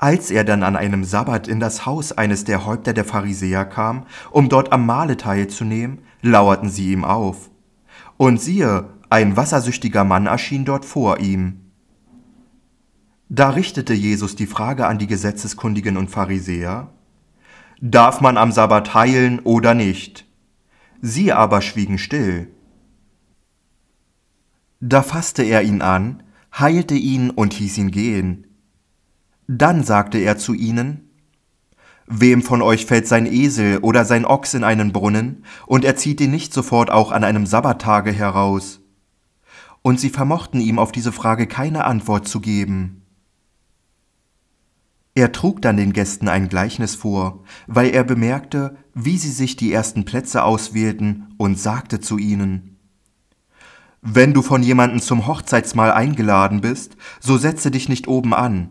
Als er dann an einem Sabbat in das Haus eines der Häupter der Pharisäer kam, um dort am Mahle teilzunehmen, lauerten sie ihm auf. Und siehe, ein wassersüchtiger Mann erschien dort vor ihm. Da richtete Jesus die Frage an die Gesetzeskundigen und Pharisäer, Darf man am Sabbat heilen oder nicht? Sie aber schwiegen still. Da fasste er ihn an, heilte ihn und hieß ihn gehen dann sagte er zu ihnen, Wem von euch fällt sein Esel oder sein Ochs in einen Brunnen, und er zieht ihn nicht sofort auch an einem Sabbattage heraus? Und sie vermochten ihm auf diese Frage keine Antwort zu geben. Er trug dann den Gästen ein Gleichnis vor, weil er bemerkte, wie sie sich die ersten Plätze auswählten, und sagte zu ihnen, Wenn du von jemanden zum Hochzeitsmahl eingeladen bist, so setze dich nicht oben an,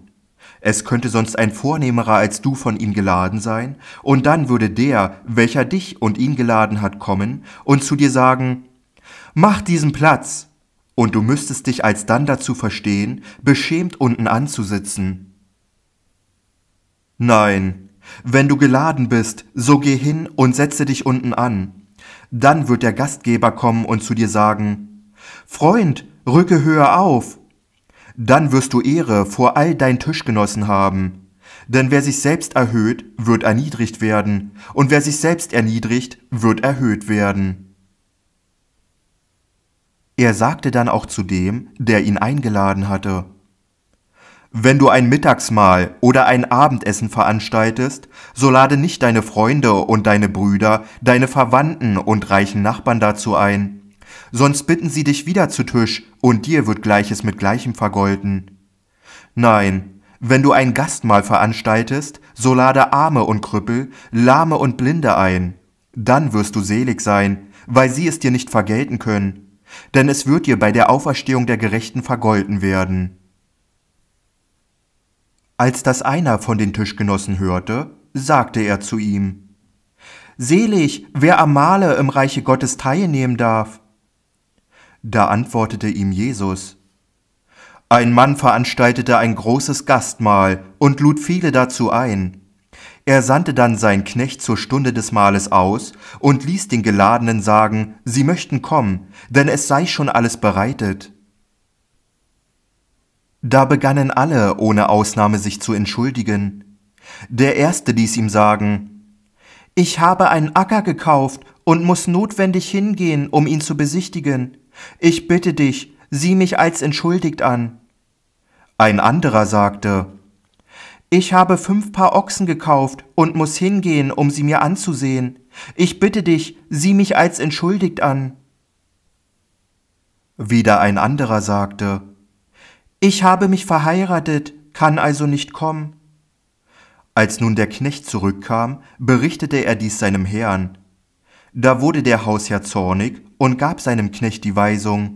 es könnte sonst ein vornehmerer als du von ihm geladen sein, und dann würde der, welcher dich und ihn geladen hat, kommen und zu dir sagen, Mach diesen Platz, und du müsstest dich alsdann dazu verstehen, beschämt unten anzusitzen. Nein, wenn du geladen bist, so geh hin und setze dich unten an. Dann wird der Gastgeber kommen und zu dir sagen, Freund, rücke höher auf dann wirst du Ehre vor all deinen Tischgenossen haben. Denn wer sich selbst erhöht, wird erniedrigt werden, und wer sich selbst erniedrigt, wird erhöht werden. Er sagte dann auch zu dem, der ihn eingeladen hatte, wenn du ein Mittagsmahl oder ein Abendessen veranstaltest, so lade nicht deine Freunde und deine Brüder, deine Verwandten und reichen Nachbarn dazu ein, sonst bitten sie dich wieder zu Tisch, und dir wird Gleiches mit Gleichem vergolten. Nein, wenn du ein Gastmahl veranstaltest, so lade Arme und Krüppel, Lahme und Blinde ein. Dann wirst du selig sein, weil sie es dir nicht vergelten können, denn es wird dir bei der Auferstehung der Gerechten vergolten werden. Als das einer von den Tischgenossen hörte, sagte er zu ihm, Selig, wer am Mahle im Reiche Gottes teilnehmen darf. Da antwortete ihm Jesus, Ein Mann veranstaltete ein großes Gastmahl und lud viele dazu ein. Er sandte dann seinen Knecht zur Stunde des Mahles aus und ließ den Geladenen sagen, sie möchten kommen, denn es sei schon alles bereitet. Da begannen alle ohne Ausnahme sich zu entschuldigen. Der erste ließ ihm sagen, Ich habe einen Acker gekauft und muss notwendig hingehen, um ihn zu besichtigen. Ich bitte dich, sieh mich als entschuldigt an. Ein anderer sagte, ich habe fünf Paar Ochsen gekauft und muss hingehen, um sie mir anzusehen. Ich bitte dich, sieh mich als entschuldigt an. Wieder ein anderer sagte, Ich habe mich verheiratet, kann also nicht kommen. Als nun der Knecht zurückkam, berichtete er dies seinem Herrn, da wurde der Hausherr zornig und gab seinem Knecht die Weisung,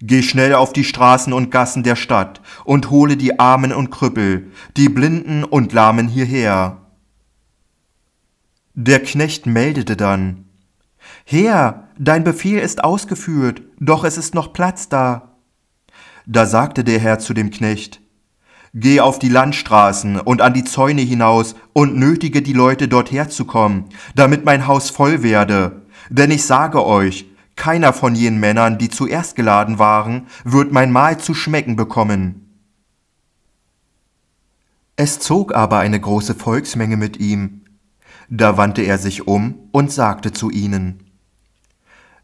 Geh schnell auf die Straßen und Gassen der Stadt und hole die Armen und Krüppel, die Blinden und Lahmen hierher. Der Knecht meldete dann, Herr, dein Befehl ist ausgeführt, doch es ist noch Platz da. Da sagte der Herr zu dem Knecht, Geh auf die Landstraßen und an die Zäune hinaus und nötige die Leute dorther zu kommen, damit mein Haus voll werde. Denn ich sage euch, keiner von jenen Männern, die zuerst geladen waren, wird mein Mahl zu schmecken bekommen. Es zog aber eine große Volksmenge mit ihm. Da wandte er sich um und sagte zu ihnen,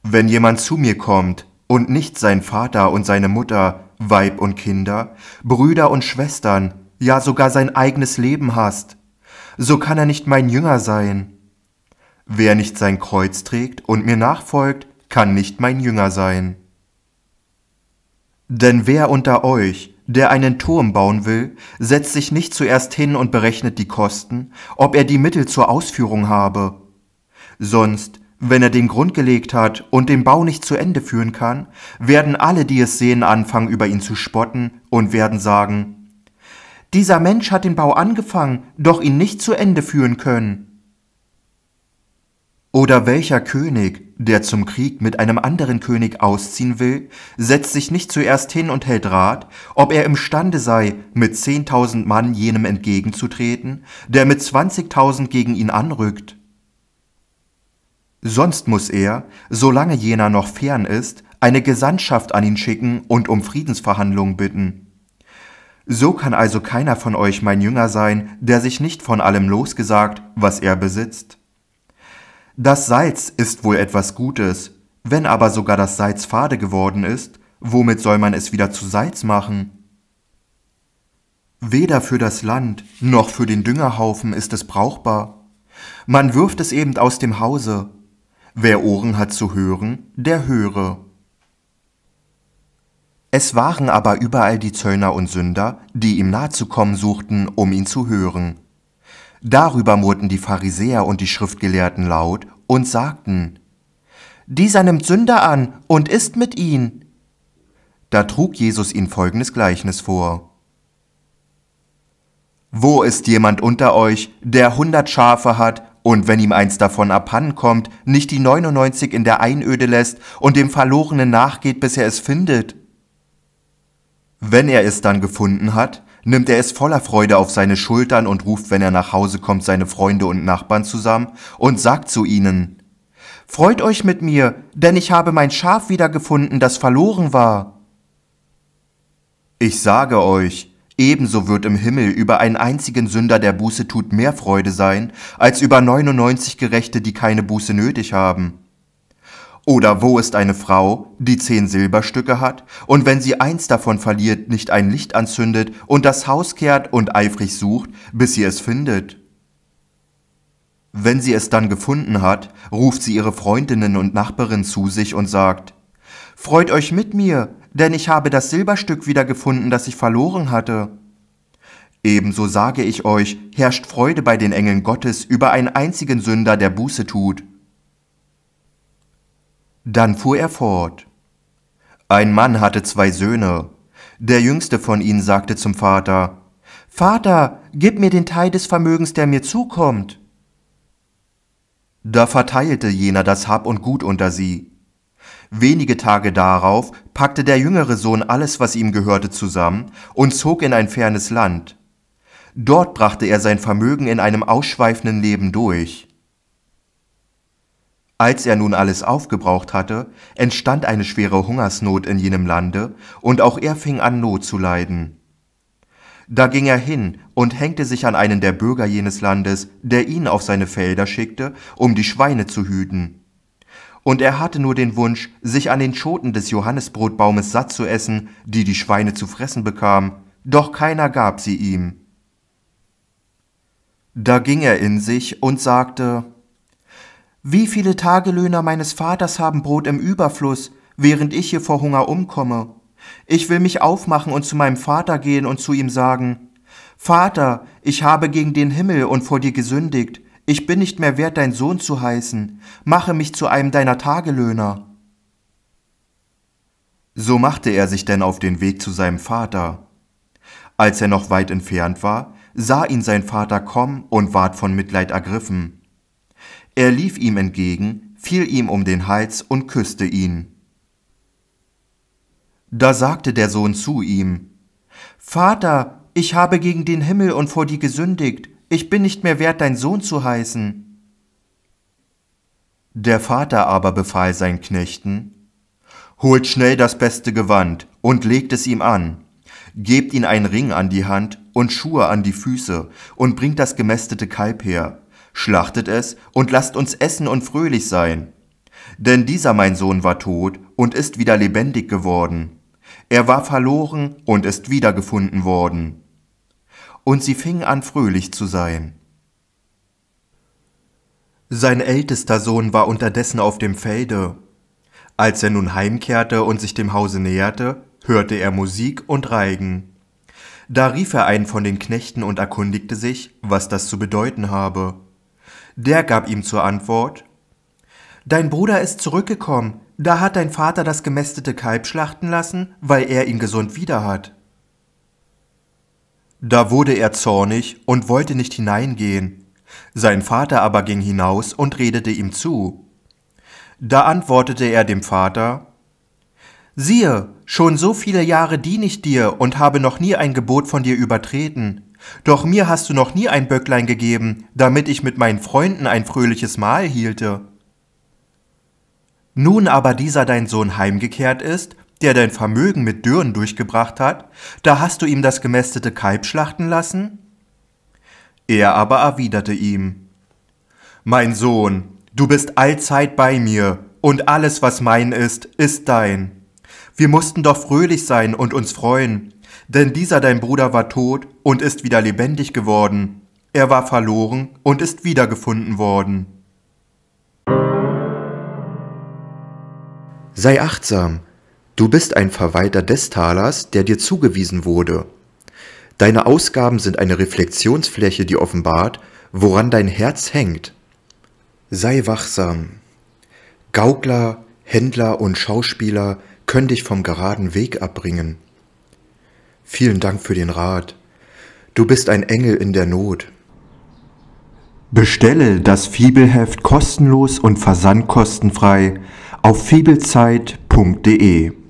Wenn jemand zu mir kommt und nicht sein Vater und seine Mutter Weib und Kinder, Brüder und Schwestern, ja sogar sein eigenes Leben hast, so kann er nicht mein Jünger sein. Wer nicht sein Kreuz trägt und mir nachfolgt, kann nicht mein Jünger sein. Denn wer unter euch, der einen Turm bauen will, setzt sich nicht zuerst hin und berechnet die Kosten, ob er die Mittel zur Ausführung habe. Sonst wenn er den Grund gelegt hat und den Bau nicht zu Ende führen kann, werden alle, die es sehen, anfangen, über ihn zu spotten und werden sagen, dieser Mensch hat den Bau angefangen, doch ihn nicht zu Ende führen können. Oder welcher König, der zum Krieg mit einem anderen König ausziehen will, setzt sich nicht zuerst hin und hält Rat, ob er imstande sei, mit zehntausend Mann jenem entgegenzutreten, der mit zwanzigtausend gegen ihn anrückt? Sonst muss er, solange jener noch fern ist, eine Gesandtschaft an ihn schicken und um Friedensverhandlungen bitten. So kann also keiner von euch mein Jünger sein, der sich nicht von allem losgesagt, was er besitzt. Das Salz ist wohl etwas Gutes, wenn aber sogar das Salz fade geworden ist, womit soll man es wieder zu Salz machen? Weder für das Land noch für den Düngerhaufen ist es brauchbar. Man wirft es eben aus dem Hause, Wer Ohren hat zu hören, der höre. Es waren aber überall die Zöllner und Sünder, die ihm nahe zu kommen suchten, um ihn zu hören. Darüber murrten die Pharisäer und die Schriftgelehrten laut und sagten, Dieser nimmt Sünder an und ist mit ihm. Da trug Jesus ihnen folgendes Gleichnis vor. Wo ist jemand unter euch, der hundert Schafe hat und wenn ihm eins davon abhanden kommt, nicht die 99 in der Einöde lässt und dem Verlorenen nachgeht, bis er es findet. Wenn er es dann gefunden hat, nimmt er es voller Freude auf seine Schultern und ruft, wenn er nach Hause kommt, seine Freunde und Nachbarn zusammen und sagt zu ihnen, Freut euch mit mir, denn ich habe mein Schaf wiedergefunden, das verloren war. Ich sage euch, Ebenso wird im Himmel über einen einzigen Sünder, der Buße tut, mehr Freude sein, als über 99 Gerechte, die keine Buße nötig haben. Oder wo ist eine Frau, die zehn Silberstücke hat, und wenn sie eins davon verliert, nicht ein Licht anzündet und das Haus kehrt und eifrig sucht, bis sie es findet? Wenn sie es dann gefunden hat, ruft sie ihre Freundinnen und Nachbarinnen zu sich und sagt, Freut euch mit mir, denn ich habe das Silberstück wiedergefunden, das ich verloren hatte. Ebenso sage ich euch, herrscht Freude bei den Engeln Gottes über einen einzigen Sünder, der Buße tut. Dann fuhr er fort. Ein Mann hatte zwei Söhne. Der jüngste von ihnen sagte zum Vater, Vater, gib mir den Teil des Vermögens, der mir zukommt. Da verteilte jener das Hab und Gut unter sie. Wenige Tage darauf packte der jüngere Sohn alles, was ihm gehörte, zusammen und zog in ein fernes Land. Dort brachte er sein Vermögen in einem ausschweifenden Leben durch. Als er nun alles aufgebraucht hatte, entstand eine schwere Hungersnot in jenem Lande, und auch er fing an Not zu leiden. Da ging er hin und hängte sich an einen der Bürger jenes Landes, der ihn auf seine Felder schickte, um die Schweine zu hüten und er hatte nur den Wunsch, sich an den Schoten des Johannesbrotbaumes satt zu essen, die die Schweine zu fressen bekamen, doch keiner gab sie ihm. Da ging er in sich und sagte Wie viele Tagelöhner meines Vaters haben Brot im Überfluss, während ich hier vor Hunger umkomme. Ich will mich aufmachen und zu meinem Vater gehen und zu ihm sagen Vater, ich habe gegen den Himmel und vor dir gesündigt, ich bin nicht mehr wert, dein Sohn zu heißen, mache mich zu einem deiner Tagelöhner. So machte er sich denn auf den Weg zu seinem Vater. Als er noch weit entfernt war, sah ihn sein Vater kommen und ward von Mitleid ergriffen. Er lief ihm entgegen, fiel ihm um den Hals und küsste ihn. Da sagte der Sohn zu ihm, Vater, ich habe gegen den Himmel und vor dir gesündigt, ich bin nicht mehr wert, dein Sohn zu heißen. Der Vater aber befahl seinen Knechten, Holt schnell das beste Gewand und legt es ihm an, gebt ihm einen Ring an die Hand und Schuhe an die Füße und bringt das gemästete Kalb her, schlachtet es und lasst uns essen und fröhlich sein. Denn dieser mein Sohn war tot und ist wieder lebendig geworden. Er war verloren und ist wiedergefunden worden und sie fing an fröhlich zu sein. Sein ältester Sohn war unterdessen auf dem Felde. Als er nun heimkehrte und sich dem Hause näherte, hörte er Musik und Reigen. Da rief er einen von den Knechten und erkundigte sich, was das zu bedeuten habe. Der gab ihm zur Antwort Dein Bruder ist zurückgekommen, da hat dein Vater das gemästete Kalb schlachten lassen, weil er ihn gesund wieder hat. Da wurde er zornig und wollte nicht hineingehen. Sein Vater aber ging hinaus und redete ihm zu. Da antwortete er dem Vater Siehe, schon so viele Jahre diene ich dir und habe noch nie ein Gebot von dir übertreten. Doch mir hast du noch nie ein Böcklein gegeben, damit ich mit meinen Freunden ein fröhliches Mahl hielte. Nun aber dieser dein Sohn heimgekehrt ist der dein Vermögen mit Dürren durchgebracht hat, da hast du ihm das gemästete Kalb schlachten lassen? Er aber erwiderte ihm, Mein Sohn, du bist allzeit bei mir, und alles, was mein ist, ist dein. Wir mussten doch fröhlich sein und uns freuen, denn dieser dein Bruder war tot und ist wieder lebendig geworden. Er war verloren und ist wiedergefunden worden. Sei achtsam, Du bist ein Verwalter des Talers, der dir zugewiesen wurde. Deine Ausgaben sind eine Reflexionsfläche, die offenbart, woran dein Herz hängt. Sei wachsam. Gaukler, Händler und Schauspieler können dich vom geraden Weg abbringen. Vielen Dank für den Rat. Du bist ein Engel in der Not. Bestelle das Fibelheft kostenlos und versandkostenfrei auf fibelzeit.de.